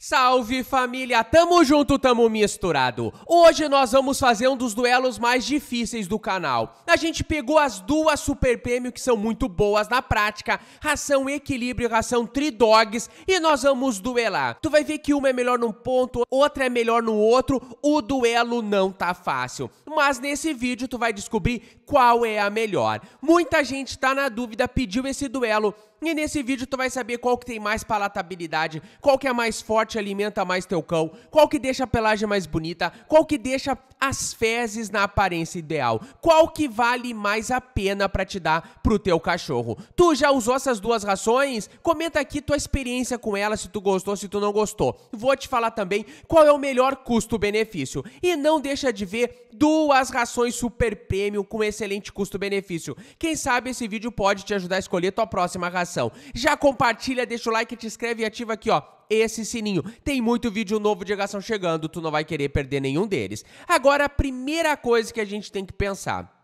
Salve família, tamo junto, tamo misturado. Hoje nós vamos fazer um dos duelos mais difíceis do canal. A gente pegou as duas Super Prêmio que são muito boas na prática, ração Equilíbrio e ração Tridogs, e nós vamos duelar. Tu vai ver que uma é melhor num ponto, outra é melhor no outro, o duelo não tá fácil. Mas nesse vídeo tu vai descobrir qual é a melhor. Muita gente tá na dúvida, pediu esse duelo, e nesse vídeo tu vai saber qual que tem mais palatabilidade, qual que é mais forte, alimenta mais teu cão, qual que deixa a pelagem mais bonita, qual que deixa as fezes na aparência ideal, qual que vale mais a pena para te dar pro teu cachorro. Tu já usou essas duas rações? Comenta aqui tua experiência com elas, se tu gostou, se tu não gostou. Vou te falar também qual é o melhor custo-benefício. E não deixa de ver duas rações super premium com excelente custo-benefício. Quem sabe esse vídeo pode te ajudar a escolher tua próxima ração informação. Já compartilha, deixa o like, te inscreve e ativa aqui, ó, esse sininho. Tem muito vídeo novo de Gação chegando, tu não vai querer perder nenhum deles. Agora, a primeira coisa que a gente tem que pensar.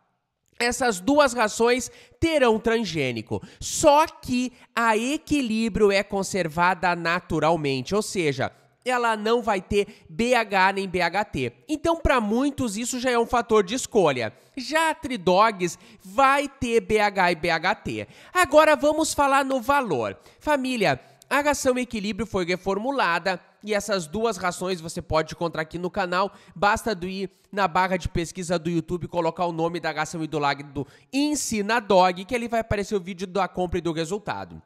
Essas duas rações terão transgênico. Só que a equilíbrio é conservada naturalmente, ou seja, ela não vai ter BH nem BHT. Então, para muitos, isso já é um fator de escolha. Já a Tridogs vai ter BH e BHT. Agora vamos falar no valor. Família, a ração equilíbrio foi reformulada e essas duas rações você pode encontrar aqui no canal. Basta do ir na barra de pesquisa do YouTube colocar o nome da ração e do lag do Ensina Dog, que ele vai aparecer o vídeo da compra e do resultado.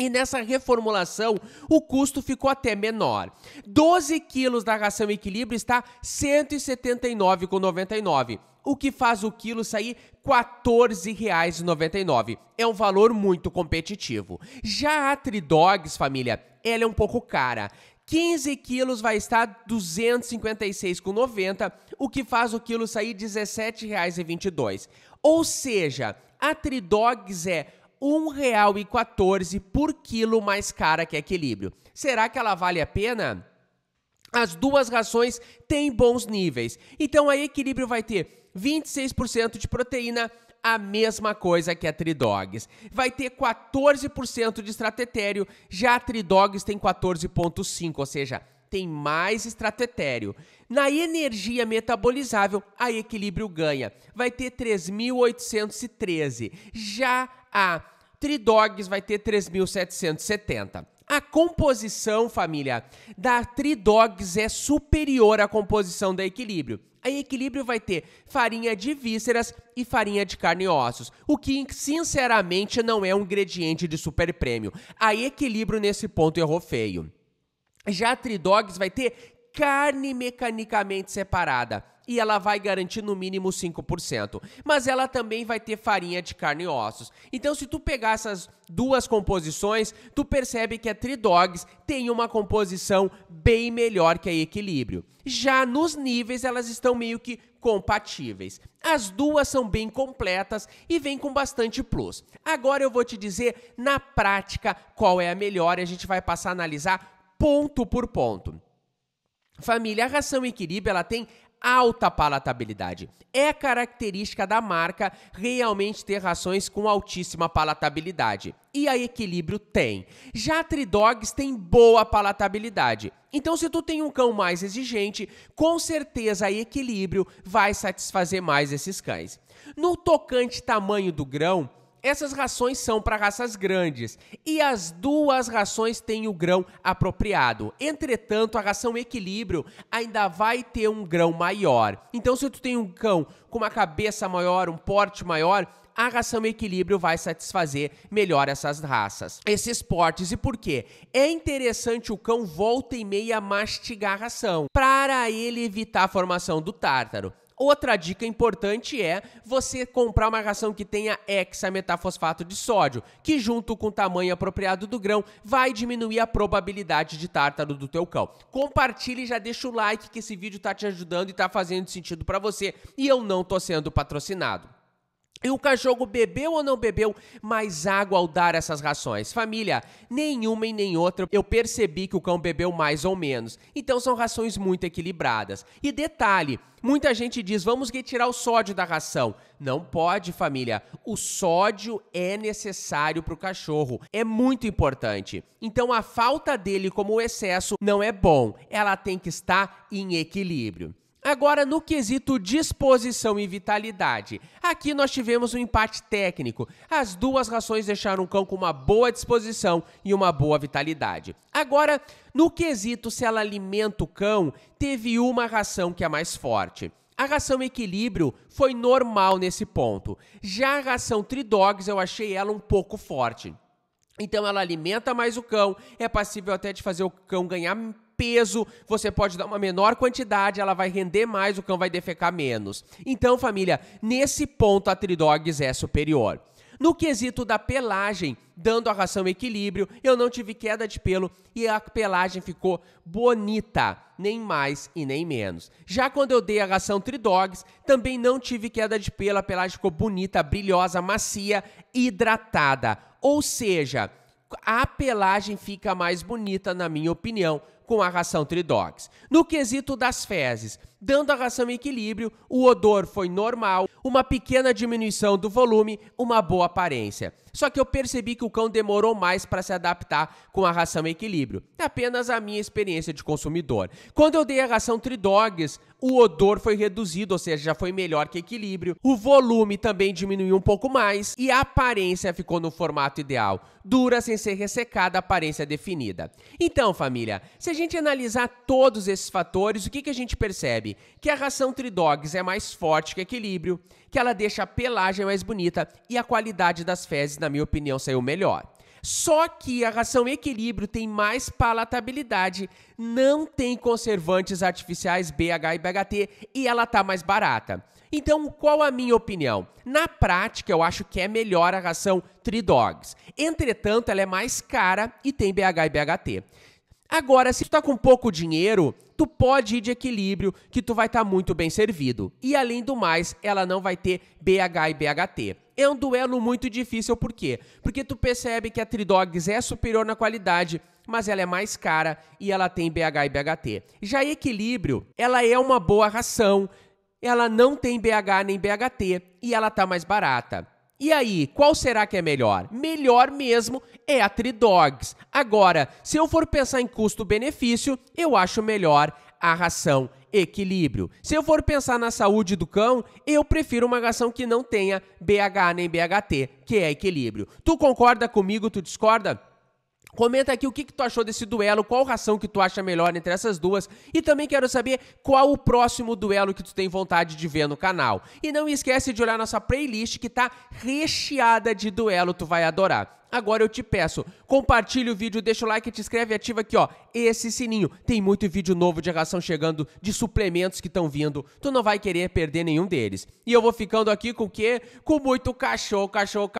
E nessa reformulação, o custo ficou até menor. 12 quilos da ração equilíbrio está R$ 179,99, o que faz o quilo sair R$ 14,99. É um valor muito competitivo. Já a Tridogs, família, ela é um pouco cara. 15 quilos vai estar 256,90, o que faz o quilo sair R$ 17,22. Ou seja, a Tridogs é 1,14 por quilo mais cara que equilíbrio. Será que ela vale a pena? As duas rações têm bons níveis. Então a equilíbrio vai ter 26% de proteína, a mesma coisa que a Tridogs. Vai ter 14% de estratetério, já a Tridogs tem 14,5%, ou seja, tem mais estratetério. Na energia metabolizável, a equilíbrio ganha, vai ter 3.813. Já a Tridogs vai ter 3.770. A composição, família, da Tridogs é superior à composição da Equilíbrio. A Equilíbrio vai ter farinha de vísceras e farinha de carne e ossos, o que sinceramente não é um ingrediente de super prêmio. A Equilíbrio nesse ponto errou feio. Já a Tridogs vai ter carne mecanicamente separada e ela vai garantir no mínimo 5%. Mas ela também vai ter farinha de carne e ossos. Então, se tu pegar essas duas composições, tu percebe que a Tridogs tem uma composição bem melhor que a Equilíbrio. Já nos níveis, elas estão meio que compatíveis. As duas são bem completas e vêm com bastante plus. Agora eu vou te dizer na prática qual é a melhor e a gente vai passar a analisar ponto por ponto. Família, a ração equilíbrio ela tem alta palatabilidade. É característica da marca realmente ter rações com altíssima palatabilidade. E a Equilíbrio tem. Já a Tridogs tem boa palatabilidade. Então, se tu tem um cão mais exigente, com certeza a Equilíbrio vai satisfazer mais esses cães. No tocante tamanho do grão, essas rações são para raças grandes e as duas rações têm o grão apropriado. Entretanto, a ração equilíbrio ainda vai ter um grão maior. Então, se tu tem um cão com uma cabeça maior, um porte maior, a ração equilíbrio vai satisfazer melhor essas raças, esses portes. E por quê? É interessante o cão volta e meia mastigar a ração para ele evitar a formação do tártaro. Outra dica importante é você comprar uma ração que tenha hexametafosfato de sódio, que junto com o tamanho apropriado do grão vai diminuir a probabilidade de tártaro do teu cão. Compartilhe e já deixa o like que esse vídeo tá te ajudando e tá fazendo sentido para você e eu não tô sendo patrocinado. E o cachorro bebeu ou não bebeu mais água ao dar essas rações? Família, nenhuma e nem outra eu percebi que o cão bebeu mais ou menos. Então são rações muito equilibradas. E detalhe, muita gente diz: vamos retirar o sódio da ração. Não pode, família. O sódio é necessário para o cachorro, é muito importante. Então a falta dele, como o excesso, não é bom. Ela tem que estar em equilíbrio. Agora, no quesito disposição e vitalidade, aqui nós tivemos um empate técnico. As duas rações deixaram o cão com uma boa disposição e uma boa vitalidade. Agora, no quesito se ela alimenta o cão, teve uma ração que é mais forte. A ração equilíbrio foi normal nesse ponto. Já a ração Tridogs eu achei ela um pouco forte. Então ela alimenta mais o cão, é passível até de fazer o cão ganhar peso, você pode dar uma menor quantidade, ela vai render mais, o cão vai defecar menos. Então, família, nesse ponto a Tridogs é superior. No quesito da pelagem, dando a ração equilíbrio, eu não tive queda de pelo e a pelagem ficou bonita, nem mais e nem menos. Já quando eu dei a ração Tridogs, também não tive queda de pelo, a pelagem ficou bonita, brilhosa, macia, hidratada. Ou seja, a pelagem fica mais bonita, na minha opinião, com a ração Tridox. No quesito das fezes, dando a ração em equilíbrio, o odor foi normal, uma pequena diminuição do volume, uma boa aparência. Só que eu percebi que o cão demorou mais para se adaptar com a ração em equilíbrio. É apenas a minha experiência de consumidor. Quando eu dei a ração Tridogs, o odor foi reduzido, ou seja, já foi melhor que equilíbrio. O volume também diminuiu um pouco mais e a aparência ficou no formato ideal, dura sem ser ressecada, aparência definida. Então, família, se a gente analisar todos esses fatores, o que, que a gente percebe? percebe que a ração Tridogs é mais forte que equilíbrio, que ela deixa a pelagem mais bonita e a qualidade das fezes, na minha opinião, saiu melhor. Só que a ração equilíbrio tem mais palatabilidade, não tem conservantes artificiais BH e BHT e ela tá mais barata. Então, qual a minha opinião? Na prática, eu acho que é melhor a ração Tridogs. Entretanto, ela é mais cara e tem BH e BHT. Agora, se tu tá com pouco dinheiro, tu pode ir de equilíbrio que tu vai estar tá muito bem servido. E além do mais, ela não vai ter BH e BHT. É um duelo muito difícil, por quê? Porque tu percebe que a Tridogs é superior na qualidade, mas ela é mais cara e ela tem BH e BHT. Já equilíbrio, ela é uma boa ração, ela não tem BH nem BHT e ela tá mais barata. E aí, qual será que é melhor? Melhor mesmo é a Tridogs. Agora, se eu for pensar em custo-benefício, eu acho melhor a ração equilíbrio. Se eu for pensar na saúde do cão, eu prefiro uma ração que não tenha BH nem BHT, que é equilíbrio. Tu concorda comigo? Tu discorda? Comenta aqui o que, que, tu achou desse duelo, qual ração que tu acha melhor entre essas duas e também quero saber qual o próximo duelo que tu tem vontade de ver no canal. E não esquece de olhar nossa playlist que tá recheada de duelo, tu vai adorar. Agora eu te peço, compartilha o vídeo, deixa o like, te inscreve e ativa aqui, ó, esse sininho. Tem muito vídeo novo de ração chegando, de suplementos que estão vindo. Tu não vai querer perder nenhum deles. E eu vou ficando aqui com o quê? Com muito cachorro, cachorro, cachorro.